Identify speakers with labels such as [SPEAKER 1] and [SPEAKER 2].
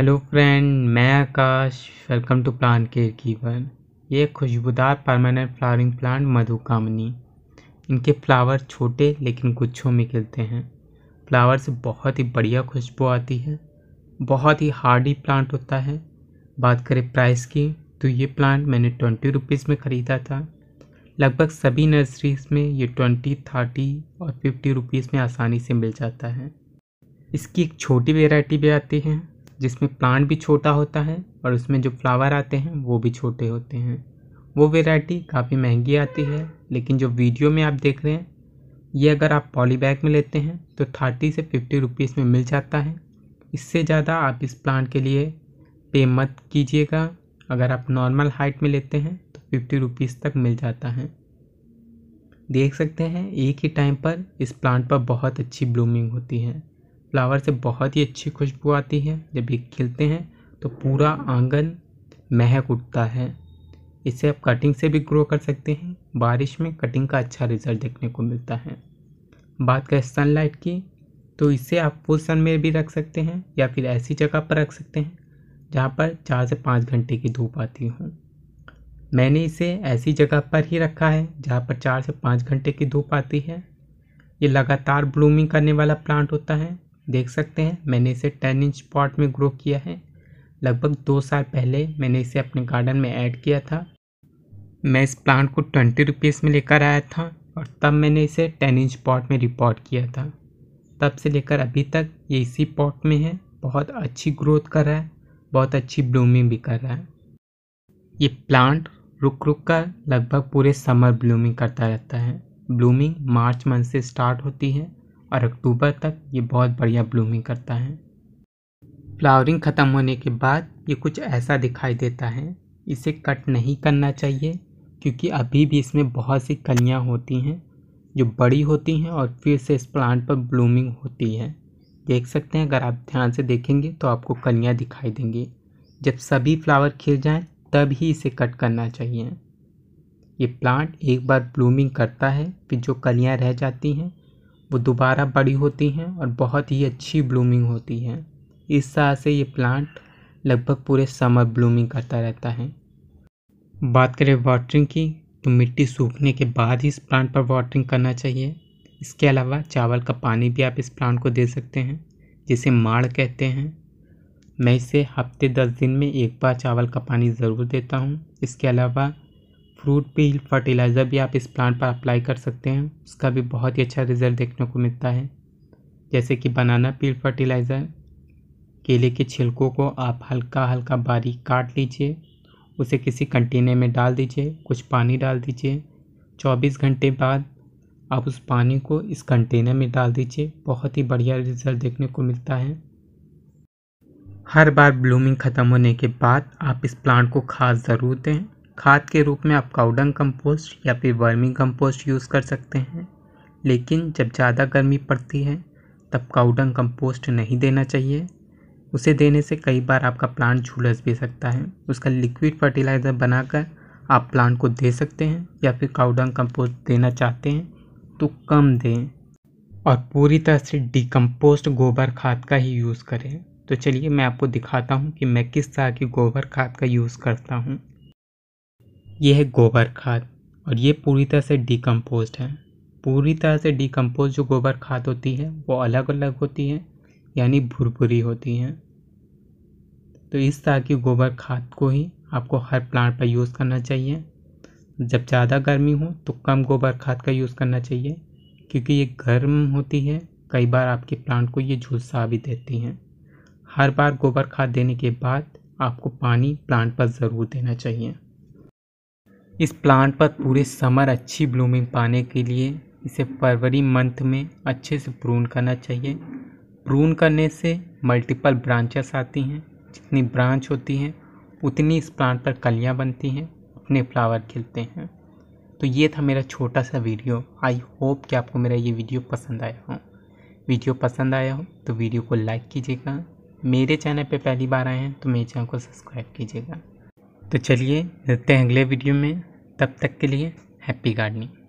[SPEAKER 1] hello friend मैं Akash welcome to plant care keeper ये खुशबूदार परमानेंट फ्लावरिंग प्लांट मधुकामनी इनके फ्लावर छोटे लेकिन गुच्छों में खिलते हैं फ्लावर से बहुत ही बढ़िया खुशबू आती है बहुत ही हार्डी प्लांट होता है बात करें प्राइस की तो ये प्लांट मैंने ट्वेंटी रुपीज़ में ख़रीदा था लगभग सभी नर्सरीज में ये ट्वेंटी थर्टी और फिफ्टी रुपीज़ में आसानी से मिल जाता है इसकी एक छोटी वेराइटी भी आती है जिसमें प्लांट भी छोटा होता है और उसमें जो फ्लावर आते हैं वो भी छोटे होते हैं वो वेराइटी काफ़ी महंगी आती है लेकिन जो वीडियो में आप देख रहे हैं ये अगर आप पॉली बैग में लेते हैं तो थर्टी से फिफ्टी रुपीज़ में मिल जाता है इससे ज़्यादा आप इस प्लांट के लिए पे मत कीजिएगा अगर आप नॉर्मल हाइट में लेते हैं तो फिफ्टी रुपीज़ तक मिल जाता है देख सकते हैं एक ही टाइम पर इस प्लांट पर बहुत अच्छी ब्लूमिंग होती है फ्लावर से बहुत ही अच्छी खुशबू आती है जब ये खिलते हैं तो पूरा आंगन महक उठता है इसे आप कटिंग से भी ग्रो कर सकते हैं बारिश में कटिंग का अच्छा रिजल्ट देखने को मिलता है बात करें सनलाइट की तो इसे आप फुल सन में भी रख सकते हैं या फिर ऐसी जगह पर रख सकते हैं जहाँ पर चार से पाँच घंटे की धूप आती हो मैंने इसे ऐसी जगह पर ही रखा है जहाँ पर चार से पाँच घंटे की धूप आती है ये लगातार ब्लूमिंग करने वाला प्लांट होता है देख सकते हैं मैंने इसे टेन इंच पॉट में ग्रो किया है लगभग दो साल पहले मैंने इसे अपने गार्डन में ऐड किया था मैं इस प्लांट को ट्वेंटी रुपीज़ में लेकर आया था और तब मैंने इसे टेन इंच पॉट में रिपोर्ट किया था तब से लेकर अभी तक ये इसी पॉट में है बहुत अच्छी ग्रोथ कर रहा है बहुत अच्छी ब्लूमिंग भी कर रहा है ये प्लांट रुक रुक कर लगभग पूरे समर ब्लूमिंग करता रहता है ब्लूमिंग मार्च मंथ से स्टार्ट होती है और अक्टूबर तक ये बहुत बढ़िया ब्लूमिंग करता है फ्लावरिंग ख़त्म होने के बाद ये कुछ ऐसा दिखाई देता है इसे कट नहीं करना चाहिए क्योंकि अभी भी इसमें बहुत सी कलियाँ होती हैं जो बड़ी होती हैं और फिर से इस प्लांट पर ब्लूमिंग होती है देख सकते हैं अगर आप ध्यान से देखेंगे तो आपको कलियाँ दिखाई देंगी जब सभी फ्लावर खिल जाएं तब ही इसे कट करना चाहिए ये प्लांट एक बार ब्लूमिंग करता है फिर जो कलियाँ रह जाती हैं वो दोबारा बड़ी होती हैं और बहुत ही अच्छी ब्लूमिंग होती हैं इस तरह से ये प्लांट लगभग पूरे समर ब्लूमिंग करता रहता है बात करें वाटरिंग की तो मिट्टी सूखने के बाद ही इस प्लांट पर वाटरिंग करना चाहिए इसके अलावा चावल का पानी भी आप इस प्लांट को दे सकते हैं जिसे माड़ कहते हैं मैं इसे हफ्ते दस दिन में एक बार चावल का पानी ज़रूर देता हूँ इसके अलावा फ्रूट पील फर्टिलाइज़र भी आप इस प्लांट पर अप्लाई कर सकते हैं उसका भी बहुत ही अच्छा रिजल्ट देखने को मिलता है जैसे कि बनाना पील फर्टिलाइज़र केले के छिलकों को आप हल्का हल्का बारीक काट लीजिए उसे किसी कंटेनर में डाल दीजिए कुछ पानी डाल दीजिए 24 घंटे बाद आप उस पानी को इस कंटेनर में डाल दीजिए बहुत ही बढ़िया रिजल्ट देखने को मिलता है हर बार ब्लूमिंग ख़त्म होने के बाद आप इस प्लांट को खाद ज़रूर दें खाद के रूप में आप काउडंग कंपोस्ट या फिर वर्मी कंपोस्ट यूज़ कर सकते हैं लेकिन जब ज़्यादा गर्मी पड़ती है तब काउडंग कंपोस्ट नहीं देना चाहिए उसे देने से कई बार आपका प्लांट झुलस भी सकता है उसका लिक्विड फर्टिलाइज़र बनाकर आप प्लांट को दे सकते हैं या फिर काउडंग कंपोस्ट देना चाहते हैं तो कम दें और पूरी तरह से डिकम्पोस्ट गोबर खाद का ही यूज़ करें तो चलिए मैं आपको दिखाता हूँ कि मैं किस तरह की गोबर खाद का यूज़ करता हूँ ये है गोबर खाद और ये पूरी तरह से डिकम्पोज है पूरी तरह से डिकम्पोज जो गोबर खाद होती है वो अलग अलग होती है यानी भुरभुरी होती है तो इस तरह की गोबर खाद को ही आपको हर प्लांट पर यूज़ करना चाहिए जब ज़्यादा गर्मी हो तो कम गोबर खाद का यूज़ करना चाहिए क्योंकि ये गर्म होती है कई बार आपके प्लांट को ये झुलसा भी देती हैं हर बार गोबर खाद देने के बाद आपको पानी प्लांट पर ज़रूर देना चाहिए इस प्लांट पर पूरे समर अच्छी ब्लूमिंग पाने के लिए इसे फरवरी मंथ में अच्छे से प्रून करना चाहिए प्रून करने से मल्टीपल ब्रांचेस आती हैं जितनी ब्रांच होती हैं उतनी इस प्लांट पर कलियाँ बनती हैं अपने फ्लावर खिलते हैं तो ये था मेरा छोटा सा वीडियो आई होप कि आपको मेरा ये वीडियो पसंद आया हो वीडियो पसंद आया हो तो वीडियो को लाइक कीजिएगा मेरे चैनल पे पहली बार आए हैं तो मेरे चैनल को सब्सक्राइब कीजिएगा तो चलिए मिलते हैं अगले वीडियो में तब तक के लिए हैप्पी गार्डनिंग